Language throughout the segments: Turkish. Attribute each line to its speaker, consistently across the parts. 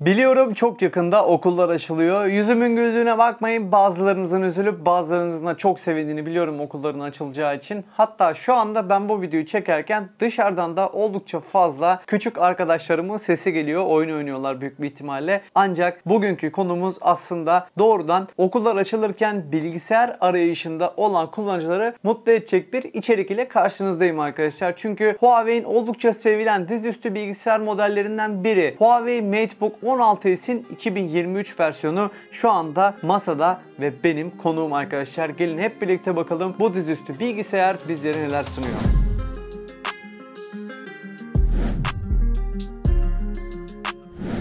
Speaker 1: Biliyorum çok yakında okullar açılıyor. Yüzümün güldüğüne bakmayın. Bazılarınızın üzülüp bazılarınızın da çok sevindiğini biliyorum okulların açılacağı için. Hatta şu anda ben bu videoyu çekerken dışarıdan da oldukça fazla küçük arkadaşlarımın sesi geliyor. Oyun oynuyorlar büyük bir ihtimalle. Ancak bugünkü konumuz aslında doğrudan okullar açılırken bilgisayar arayışında olan kullanıcıları mutlu edecek bir içerik ile karşınızdayım arkadaşlar. Çünkü Huawei'in oldukça sevilen dizüstü bilgisayar modellerinden biri Huawei MateBook 16s'in 2023 versiyonu şu anda masada ve benim konuğum arkadaşlar. Gelin hep birlikte bakalım bu dizüstü bilgisayar bizlere neler sunuyor.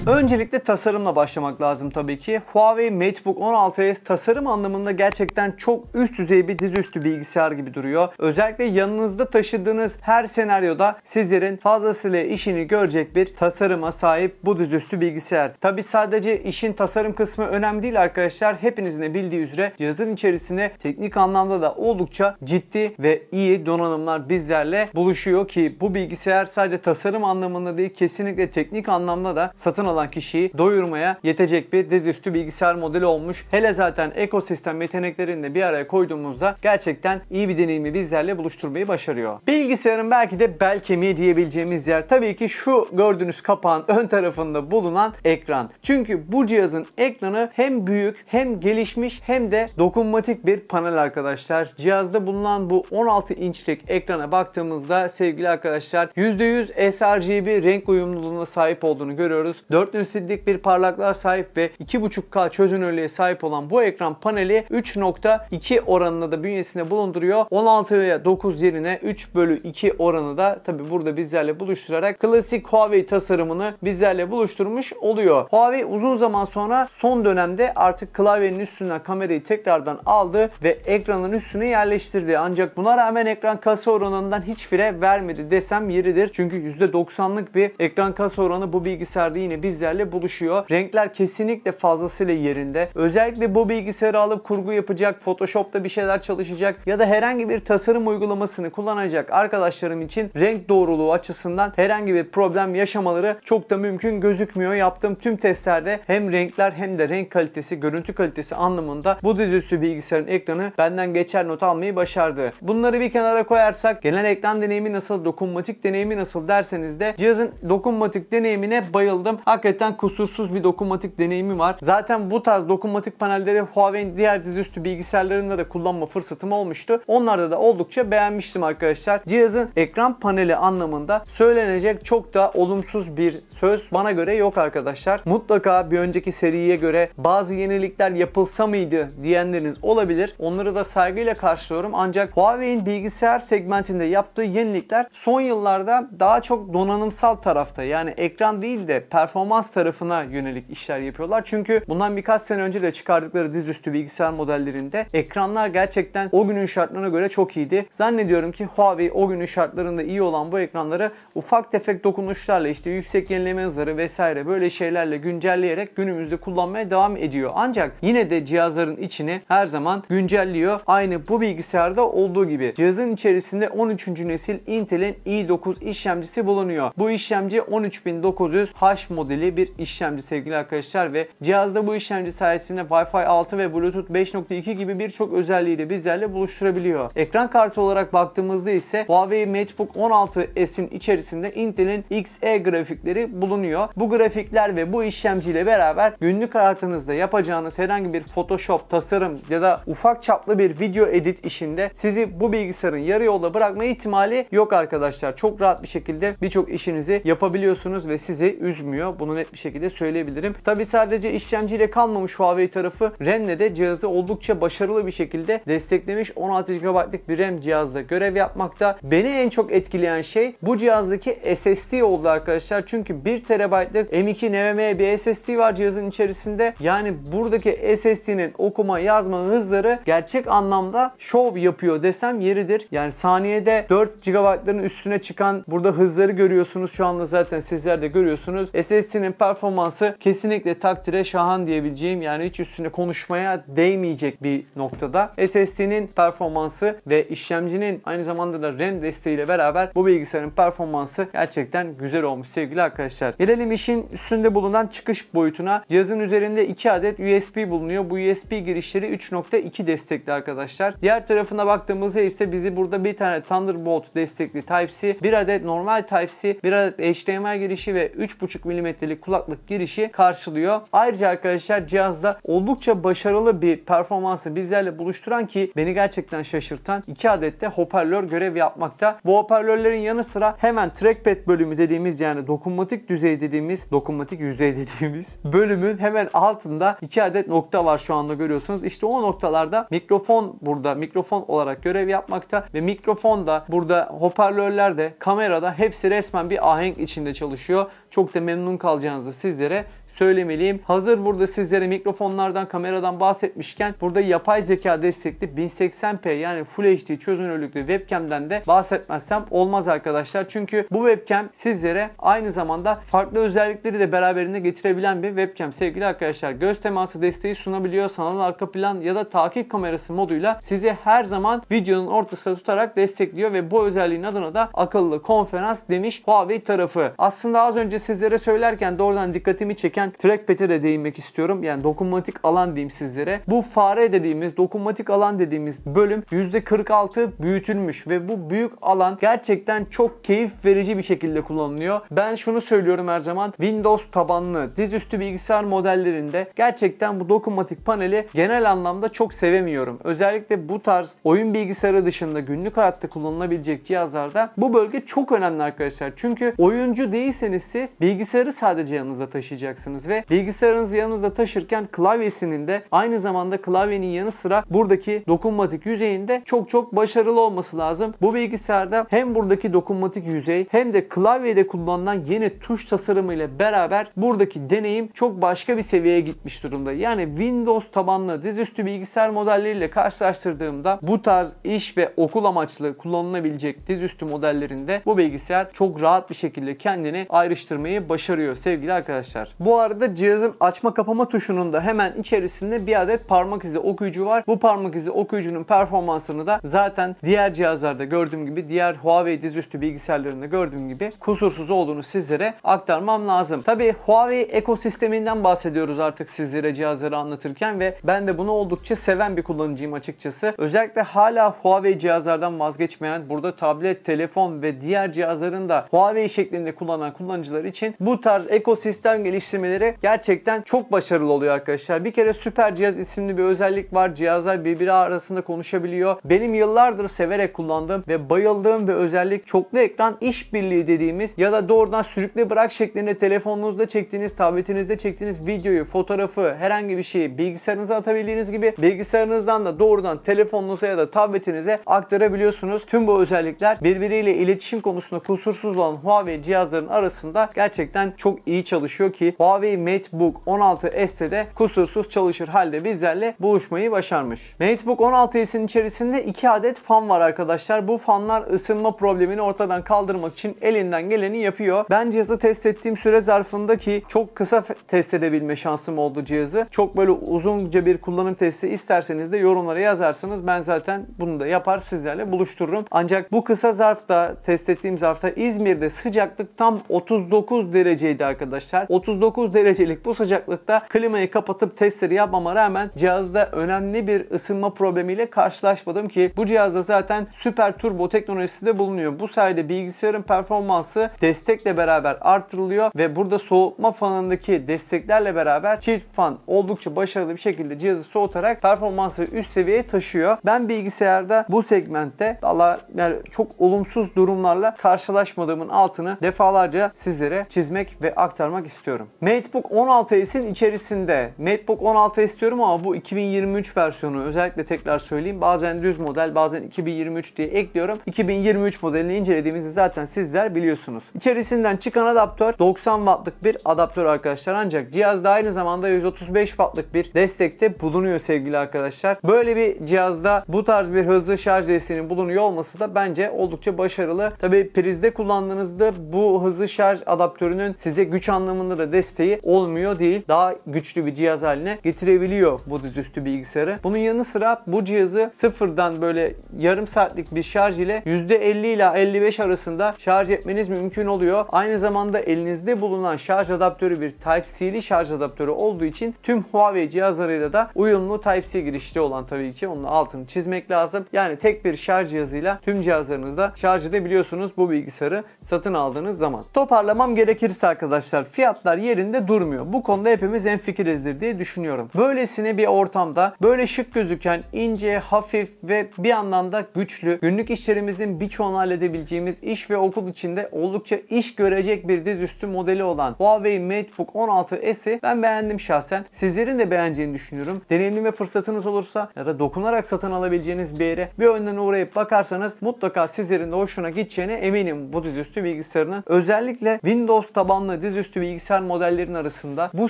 Speaker 1: Öncelikle tasarımla başlamak lazım tabii ki. Huawei MateBook 16s tasarım anlamında gerçekten çok üst düzey bir dizüstü bilgisayar gibi duruyor. Özellikle yanınızda taşıdığınız her senaryoda sizlerin fazlasıyla işini görecek bir tasarıma sahip bu dizüstü bilgisayar. Tabi sadece işin tasarım kısmı önemli değil arkadaşlar. Hepinizin de bildiği üzere cihazın içerisine teknik anlamda da oldukça ciddi ve iyi donanımlar bizlerle buluşuyor ki bu bilgisayar sadece tasarım anlamında değil kesinlikle teknik anlamda da satın olan kişiyi doyurmaya yetecek bir dizüstü bilgisayar modeli olmuş. Hele zaten ekosistem yeteneklerini de bir araya koyduğumuzda gerçekten iyi bir deneyimi bizlerle buluşturmayı başarıyor. Bilgisayarın belki de bel kemiği diyebileceğimiz yer tabii ki şu gördüğünüz kapağın ön tarafında bulunan ekran. Çünkü bu cihazın ekranı hem büyük hem gelişmiş hem de dokunmatik bir panel arkadaşlar. Cihazda bulunan bu 16 inçlik ekrana baktığımızda sevgili arkadaşlar %100 sRGB renk uyumluluğuna sahip olduğunu görüyoruz. 4 4000 siddik bir parlaklığa sahip ve 2.5K çözünürlüğe sahip olan bu ekran paneli 3.2 oranında da bünyesinde bulunduruyor. 16'ya 9 yerine 3 bölü 2 oranı da tabi burada bizlerle buluşturarak klasik Huawei tasarımını bizlerle buluşturmuş oluyor. Huawei uzun zaman sonra son dönemde artık klavyenin üstünden kamerayı tekrardan aldı ve ekranın üstüne yerleştirdi. Ancak buna rağmen ekran kasa oranından hiç fire vermedi desem yeridir. Çünkü %90'lık bir ekran kasa oranı bu bilgisayarda yine biz bizlerle buluşuyor. Renkler kesinlikle fazlasıyla yerinde. Özellikle bu bilgisayarı alıp kurgu yapacak, Photoshop'ta bir şeyler çalışacak ya da herhangi bir tasarım uygulamasını kullanacak arkadaşlarım için renk doğruluğu açısından herhangi bir problem yaşamaları çok da mümkün gözükmüyor. Yaptığım tüm testlerde hem renkler hem de renk kalitesi, görüntü kalitesi anlamında bu dizüstü bilgisayarın ekranı benden geçer not almayı başardı. Bunları bir kenara koyarsak genel ekran deneyimi nasıl, dokunmatik deneyimi nasıl derseniz de cihazın dokunmatik deneyimine bayıldım. Hakikaten hakikaten kusursuz bir dokunmatik deneyimi var. Zaten bu tarz dokunmatik panelleri Huawei'nin diğer dizüstü bilgisayarlarında da kullanma fırsatım olmuştu. Onlarda da oldukça beğenmiştim arkadaşlar. Cihazın ekran paneli anlamında söylenecek çok da olumsuz bir söz bana göre yok arkadaşlar. Mutlaka bir önceki seriye göre bazı yenilikler yapılsa mıydı diyenleriniz olabilir. Onları da saygıyla karşılıyorum. Ancak Huawei'in bilgisayar segmentinde yaptığı yenilikler son yıllarda daha çok donanımsal tarafta yani ekran değil de performans performans tarafına yönelik işler yapıyorlar. Çünkü bundan birkaç sene önce de çıkardıkları dizüstü bilgisayar modellerinde ekranlar gerçekten o günün şartlarına göre çok iyiydi. Zannediyorum ki Huawei o günün şartlarında iyi olan bu ekranları ufak tefek dokunuşlarla işte yüksek yenileme hızları vesaire böyle şeylerle güncelleyerek günümüzde kullanmaya devam ediyor. Ancak yine de cihazların içini her zaman güncelliyor. Aynı bu bilgisayarda olduğu gibi. Cihazın içerisinde 13. nesil Intel'in i9 işlemcisi bulunuyor. Bu işlemci 13900H modeli Bluetooth'li bir işlemci sevgili arkadaşlar ve cihazda bu işlemci sayesinde Wi-Fi 6 ve Bluetooth 5.2 gibi birçok özelliği de bizlerle buluşturabiliyor. Ekran kartı olarak baktığımızda ise Huawei MateBook 16S'in içerisinde Intel'in Xe grafikleri bulunuyor. Bu grafikler ve bu işlemciyle beraber günlük hayatınızda yapacağınız herhangi bir Photoshop, tasarım ya da ufak çaplı bir video edit işinde sizi bu bilgisayarın yarı yolda bırakma ihtimali yok arkadaşlar. Çok rahat bir şekilde birçok işinizi yapabiliyorsunuz ve sizi üzmüyor. Bunu net bir şekilde söyleyebilirim. Tabi sadece işlemciyle kalmamış Huawei tarafı RAM'le de cihazı oldukça başarılı bir şekilde desteklemiş. 16 GB'lık bir RAM cihazla görev yapmakta. Beni en çok etkileyen şey bu cihazdaki SSD oldu arkadaşlar. Çünkü 1 TB'lık M2 NVMe bir SSD var cihazın içerisinde. Yani buradaki SSD'nin okuma yazma hızları gerçek anlamda şov yapıyor desem yeridir. Yani saniyede 4 GB'ların üstüne çıkan burada hızları görüyorsunuz. Şu anda zaten sizler de görüyorsunuz. SSD ikisinin performansı kesinlikle takdire şahan diyebileceğim yani hiç üstüne konuşmaya değmeyecek bir noktada. SSD'nin performansı ve işlemcinin aynı zamanda da RAM desteğiyle beraber bu bilgisayarın performansı gerçekten güzel olmuş sevgili arkadaşlar. Gelelim işin üstünde bulunan çıkış boyutuna. Cihazın üzerinde 2 adet USB bulunuyor. Bu USB girişleri 3.2 destekli arkadaşlar. Diğer tarafına baktığımızda ise bizi burada bir tane Thunderbolt destekli Type-C, bir adet normal Type-C, bir adet HDMI girişi ve 3.5 mm adetlik kulaklık girişi karşılıyor. Ayrıca arkadaşlar cihazda oldukça başarılı bir performansı bizlerle buluşturan ki beni gerçekten şaşırtan 2 adette hoparlör görev yapmakta. Bu hoparlörlerin yanı sıra hemen trackpad bölümü dediğimiz yani dokunmatik düzey dediğimiz dokunmatik yüzey dediğimiz bölümün hemen altında 2 adet nokta var şu anda görüyorsunuz. İşte o noktalarda mikrofon burada mikrofon olarak görev yapmakta ve mikrofon da burada hoparlörler de kamerada hepsi resmen bir ahenk içinde çalışıyor. Çok da memnun kaldım alacağınızı sizlere söylemeliyim. Hazır burada sizlere mikrofonlardan, kameradan bahsetmişken burada yapay zeka destekli 1080p yani Full HD çözünürlüklü webcam'den de bahsetmezsem olmaz arkadaşlar. Çünkü bu webcam sizlere aynı zamanda farklı özellikleri de beraberinde getirebilen bir webcam sevgili arkadaşlar. Göz teması desteği sunabiliyor. Sanal arka plan ya da takip kamerası moduyla sizi her zaman videonun ortasında tutarak destekliyor ve bu özelliğin adına da akıllı konferans demiş Huawei tarafı. Aslında az önce sizlere söylerken doğrudan dikkatimi çeken geçmişken trackpad'e de değinmek istiyorum. Yani dokunmatik alan diyeyim sizlere. Bu fare dediğimiz, dokunmatik alan dediğimiz bölüm %46 büyütülmüş ve bu büyük alan gerçekten çok keyif verici bir şekilde kullanılıyor. Ben şunu söylüyorum her zaman. Windows tabanlı dizüstü bilgisayar modellerinde gerçekten bu dokunmatik paneli genel anlamda çok sevemiyorum. Özellikle bu tarz oyun bilgisayarı dışında günlük hayatta kullanılabilecek cihazlarda bu bölge çok önemli arkadaşlar. Çünkü oyuncu değilseniz siz bilgisayarı sadece yanınıza taşıyacaksınız alacaksınız ve bilgisayarınızı yanınızda taşırken klavyesinin de aynı zamanda klavyenin yanı sıra buradaki dokunmatik yüzeyinde çok çok başarılı olması lazım. Bu bilgisayarda hem buradaki dokunmatik yüzey hem de klavyede kullanılan yeni tuş tasarımı ile beraber buradaki deneyim çok başka bir seviyeye gitmiş durumda. Yani Windows tabanlı dizüstü bilgisayar modelleriyle karşılaştırdığımda bu tarz iş ve okul amaçlı kullanılabilecek dizüstü modellerinde bu bilgisayar çok rahat bir şekilde kendini ayrıştırmayı başarıyor sevgili arkadaşlar. Bu arada cihazın açma kapama tuşunun da hemen içerisinde bir adet parmak izi okuyucu var. Bu parmak izi okuyucunun performansını da zaten diğer cihazlarda gördüğüm gibi diğer Huawei dizüstü bilgisayarlarında gördüğüm gibi kusursuz olduğunu sizlere aktarmam lazım. Tabi Huawei ekosisteminden bahsediyoruz artık sizlere cihazları anlatırken ve ben de bunu oldukça seven bir kullanıcıyım açıkçası. Özellikle hala Huawei cihazlardan vazgeçmeyen burada tablet, telefon ve diğer cihazların da Huawei şeklinde kullanan kullanıcılar için bu tarz ekosistem geliştirmeleri denemeleri gerçekten çok başarılı oluyor arkadaşlar. Bir kere süper cihaz isimli bir özellik var. Cihazlar birbiri arasında konuşabiliyor. Benim yıllardır severek kullandığım ve bayıldığım bir özellik çoklu ekran işbirliği dediğimiz ya da doğrudan sürükle bırak şeklinde telefonunuzda çektiğiniz, tabletinizde çektiğiniz videoyu, fotoğrafı, herhangi bir şeyi bilgisayarınıza atabildiğiniz gibi bilgisayarınızdan da doğrudan telefonunuza ya da tabletinize aktarabiliyorsunuz. Tüm bu özellikler birbiriyle iletişim konusunda kusursuz olan Huawei cihazların arasında gerçekten çok iyi çalışıyor ki Huawei Huawei MateBook 16 S'te kusursuz çalışır halde bizlerle buluşmayı başarmış. MateBook 16 S'in içerisinde 2 adet fan var arkadaşlar. Bu fanlar ısınma problemini ortadan kaldırmak için elinden geleni yapıyor. Ben cihazı test ettiğim süre zarfında ki çok kısa test edebilme şansım oldu cihazı. Çok böyle uzunca bir kullanım testi isterseniz de yorumlara yazarsınız. Ben zaten bunu da yapar sizlerle buluştururum. Ancak bu kısa zarfta test ettiğim zarfta İzmir'de sıcaklık tam 39 dereceydi arkadaşlar. 39 39 derecelik bu sıcaklıkta klimayı kapatıp testleri yapmama rağmen cihazda önemli bir ısınma problemiyle karşılaşmadım ki bu cihazda zaten süper turbo teknolojisi de bulunuyor. Bu sayede bilgisayarın performansı destekle beraber artırılıyor ve burada soğutma fanındaki desteklerle beraber çift fan oldukça başarılı bir şekilde cihazı soğutarak performansı üst seviyeye taşıyor. Ben bilgisayarda bu segmentte Allah yani çok olumsuz durumlarla karşılaşmadığımın altını defalarca sizlere çizmek ve aktarmak istiyorum. MateBook 16s'in içerisinde MateBook 16s diyorum ama bu 2023 versiyonu özellikle tekrar söyleyeyim. Bazen düz model bazen 2023 diye ekliyorum. 2023 modelini incelediğimizi zaten sizler biliyorsunuz. İçerisinden çıkan adaptör 90 wattlık bir adaptör arkadaşlar ancak cihazda aynı zamanda 135 wattlık bir destekte bulunuyor sevgili arkadaşlar. Böyle bir cihazda bu tarz bir hızlı şarj desteğinin bulunuyor olması da bence oldukça başarılı. Tabi prizde kullandığınızda bu hızlı şarj adaptörünün size güç anlamında da desteği otoriteyi olmuyor değil. Daha güçlü bir cihaz haline getirebiliyor bu dizüstü bilgisayarı. Bunun yanı sıra bu cihazı sıfırdan böyle yarım saatlik bir şarj ile %50 ile 55 arasında şarj etmeniz mümkün oluyor. Aynı zamanda elinizde bulunan şarj adaptörü bir Type-C'li şarj adaptörü olduğu için tüm Huawei cihazlarıyla da uyumlu Type-C girişli olan tabii ki onun altını çizmek lazım. Yani tek bir şarj cihazıyla tüm cihazlarınızda şarj edebiliyorsunuz bu bilgisayarı satın aldığınız zaman. Toparlamam gerekirse arkadaşlar fiyatlar yerinde yerinde durmuyor. Bu konuda hepimiz en fikirizdir diye düşünüyorum. Böylesine bir ortamda böyle şık gözüken ince, hafif ve bir anlamda güçlü günlük işlerimizin birçoğunu halledebileceğimiz iş ve okul içinde oldukça iş görecek bir dizüstü modeli olan Huawei MateBook 16 S'i ben beğendim şahsen. Sizlerin de beğeneceğini düşünüyorum. Deneyimli ve fırsatınız olursa ya da dokunarak satın alabileceğiniz bir yere bir önden uğrayıp bakarsanız mutlaka sizlerin de hoşuna gideceğine eminim bu dizüstü bilgisayarının. Özellikle Windows tabanlı dizüstü bilgisayar modelleri modellerin arasında bu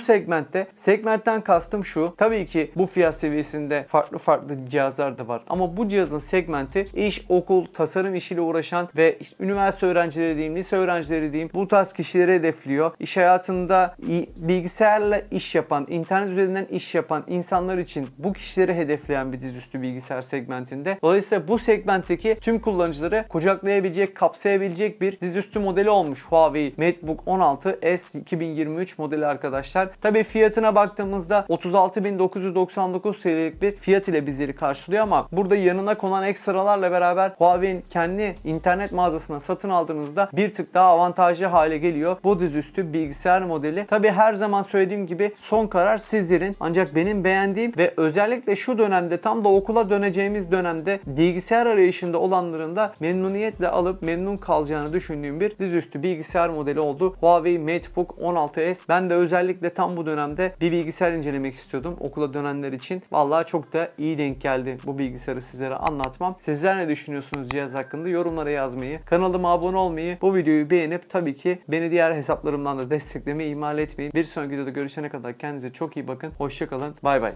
Speaker 1: segmentte segmentten kastım şu. Tabii ki bu fiyat seviyesinde farklı farklı cihazlar da var. Ama bu cihazın segmenti iş, okul, tasarım işiyle uğraşan ve işte üniversite öğrencileri diyeyim, lise öğrencileri diyeyim bu tarz kişileri hedefliyor. İş hayatında bilgisayarla iş yapan, internet üzerinden iş yapan insanlar için bu kişileri hedefleyen bir dizüstü bilgisayar segmentinde. Dolayısıyla bu segmentteki tüm kullanıcıları kucaklayabilecek, kapsayabilecek bir dizüstü modeli olmuş Huawei MateBook 16 S 2023 modeli modeli arkadaşlar. Tabi fiyatına baktığımızda 36.999 TL'lik bir fiyat ile bizleri karşılıyor ama burada yanına konan ekstralarla beraber Huawei'nin kendi internet mağazasına satın aldığınızda bir tık daha avantajlı hale geliyor. Bu dizüstü bilgisayar modeli. Tabi her zaman söylediğim gibi son karar sizlerin ancak benim beğendiğim ve özellikle şu dönemde tam da okula döneceğimiz dönemde bilgisayar arayışında olanların da memnuniyetle alıp memnun kalacağını düşündüğüm bir dizüstü bilgisayar modeli oldu. Huawei MateBook 16S. Ben ben de özellikle tam bu dönemde bir bilgisayar incelemek istiyordum okula dönenler için. Vallahi çok da iyi denk geldi bu bilgisayarı sizlere anlatmam. Sizler ne düşünüyorsunuz cihaz hakkında? Yorumlara yazmayı, kanalıma abone olmayı, bu videoyu beğenip tabii ki beni diğer hesaplarımdan da desteklemeyi ihmal etmeyin. Bir sonraki videoda görüşene kadar kendinize çok iyi bakın. Hoşçakalın. Bay bay.